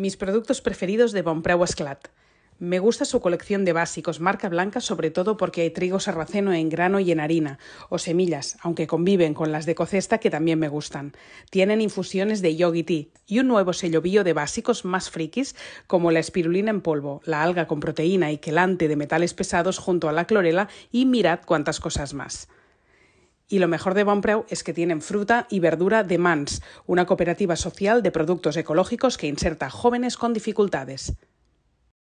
mis productos preferidos de Bonpreu Esclat. Me gusta su colección de básicos, marca blanca sobre todo porque hay trigo sarraceno en grano y en harina, o semillas, aunque conviven con las de cocesta que también me gustan. Tienen infusiones de yogi tea y un nuevo sello de básicos más frikis como la espirulina en polvo, la alga con proteína y quelante de metales pesados junto a la clorela y mirad cuántas cosas más. Y lo mejor de Bonpreu es que tienen fruta y verdura de Mans, una cooperativa social de productos ecológicos que inserta jóvenes con dificultades.